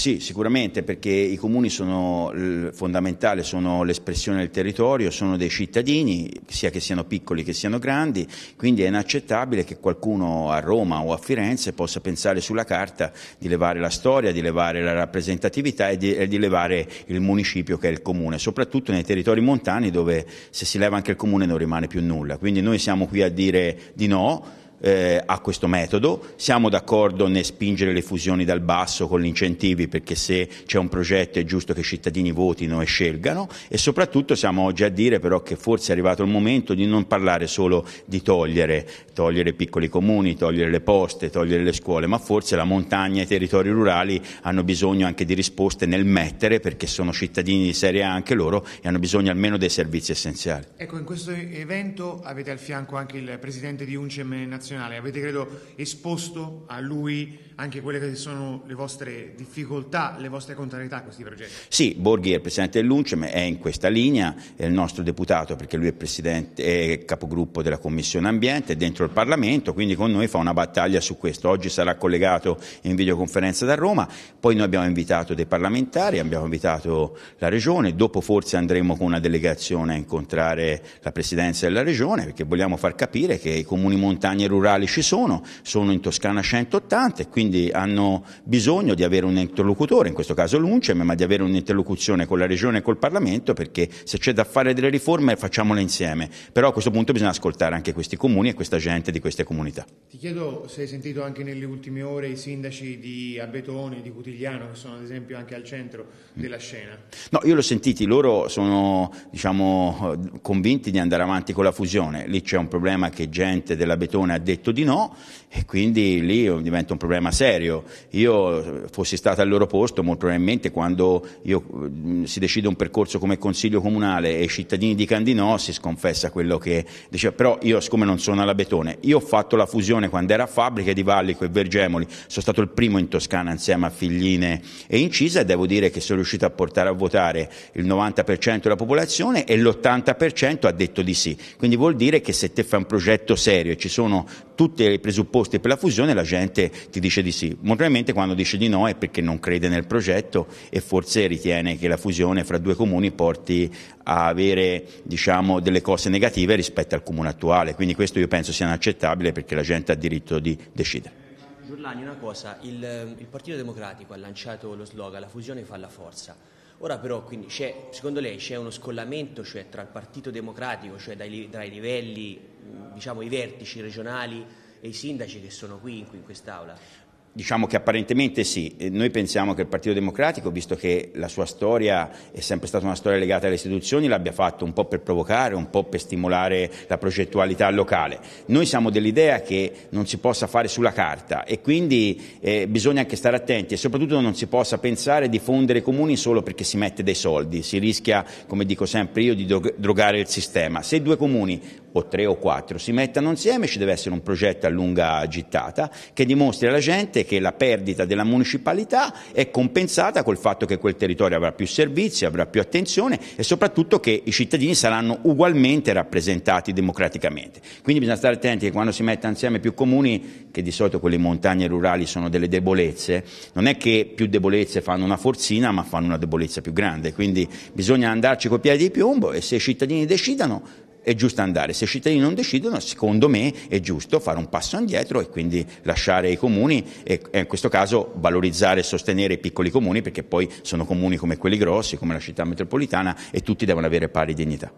Sì, sicuramente perché i comuni sono fondamentali, sono l'espressione del territorio, sono dei cittadini, sia che siano piccoli che siano grandi, quindi è inaccettabile che qualcuno a Roma o a Firenze possa pensare sulla carta di levare la storia, di levare la rappresentatività e di, e di levare il municipio che è il comune, soprattutto nei territori montani dove se si leva anche il comune non rimane più nulla. Quindi noi siamo qui a dire di no eh, a questo metodo, siamo d'accordo nel spingere le fusioni dal basso con gli incentivi perché se c'è un progetto è giusto che i cittadini votino e scelgano e soprattutto siamo oggi a dire però che forse è arrivato il momento di non parlare solo di togliere, togliere piccoli comuni, togliere le poste, togliere le scuole, ma forse la montagna e i territori rurali hanno bisogno anche di risposte nel mettere perché sono cittadini di serie A anche loro e hanno bisogno almeno dei servizi essenziali. Ecco, in questo evento avete al fianco anche il presidente di Uncem Nazionale internazionale. Avete, credo, esposto a lui anche quelle che sono le vostre difficoltà, le vostre contrarietà a questi progetti. Sì, Borghi è il presidente dell'UNCEM, è in questa linea, è il nostro deputato perché lui è, è capogruppo della Commissione Ambiente, è dentro il Parlamento, quindi con noi fa una battaglia su questo. Oggi sarà collegato in videoconferenza da Roma, poi noi abbiamo invitato dei parlamentari, abbiamo invitato la Regione, dopo forse andremo con una delegazione a incontrare la Presidenza della Regione perché vogliamo far capire che i comuni montani e rurali rurali ci sono, sono in Toscana 180 e quindi hanno bisogno di avere un interlocutore, in questo caso l'UNCEM, ma di avere un'interlocuzione con la Regione e col Parlamento perché se c'è da fare delle riforme facciamole insieme, però a questo punto bisogna ascoltare anche questi comuni e questa gente di queste comunità. Ti chiedo se hai sentito anche nelle ultime ore i sindaci di Abetone, di Cutigliano, che sono ad esempio anche al centro della scena. No, io l'ho sentito, loro sono diciamo, convinti di andare avanti con la fusione, lì c'è un problema che gente dell'Abetone ha detto detto di no e quindi lì diventa un problema serio. Io eh, fossi stato al loro posto, molto probabilmente quando io, mm, si decide un percorso come Consiglio Comunale e i cittadini dicono di no, si sconfessa quello che diceva, però io siccome non sono alla Betone, io ho fatto la fusione quando era a fabbrica di Vallico e Vergemoli, sono stato il primo in Toscana insieme a Figline e Incisa e devo dire che sono riuscito a portare a votare il 90% della popolazione e l'80% ha detto di sì. Quindi vuol dire che se te fai un progetto serio e ci sono tutti i presupposti per la fusione, la gente ti dice di sì. Molto probabilmente quando dice di no è perché non crede nel progetto e forse ritiene che la fusione fra due comuni porti a avere diciamo, delle cose negative rispetto al comune attuale. Quindi questo io penso sia inaccettabile perché la gente ha diritto di decidere. Giurlani, una cosa, il, il Partito Democratico ha lanciato lo slogan la fusione fa la forza. Ora però, quindi, secondo lei c'è uno scollamento cioè, tra il Partito Democratico, cioè dai, i livelli diciamo, i vertici regionali e i sindaci che sono qui in quest'Aula? Diciamo che apparentemente sì, noi pensiamo che il Partito Democratico, visto che la sua storia è sempre stata una storia legata alle istituzioni, l'abbia fatto un po' per provocare, un po' per stimolare la progettualità locale. Noi siamo dell'idea che non si possa fare sulla carta e quindi eh, bisogna anche stare attenti e soprattutto non si possa pensare di fondere comuni solo perché si mette dei soldi, si rischia, come dico sempre io, di drogare il sistema. Se due comuni o tre o quattro si mettano insieme, ci deve essere un progetto a lunga gittata che dimostri alla gente che la perdita della municipalità è compensata col fatto che quel territorio avrà più servizi, avrà più attenzione e soprattutto che i cittadini saranno ugualmente rappresentati democraticamente. Quindi bisogna stare attenti che quando si mettono insieme più comuni, che di solito quelle montagne rurali sono delle debolezze, non è che più debolezze fanno una forzina ma fanno una debolezza più grande, quindi bisogna andarci coi piedi di piombo e se i cittadini decidano è giusto andare. Se i cittadini non decidono, secondo me è giusto fare un passo indietro e quindi lasciare i comuni e in questo caso valorizzare e sostenere i piccoli comuni perché poi sono comuni come quelli grossi, come la città metropolitana e tutti devono avere pari dignità.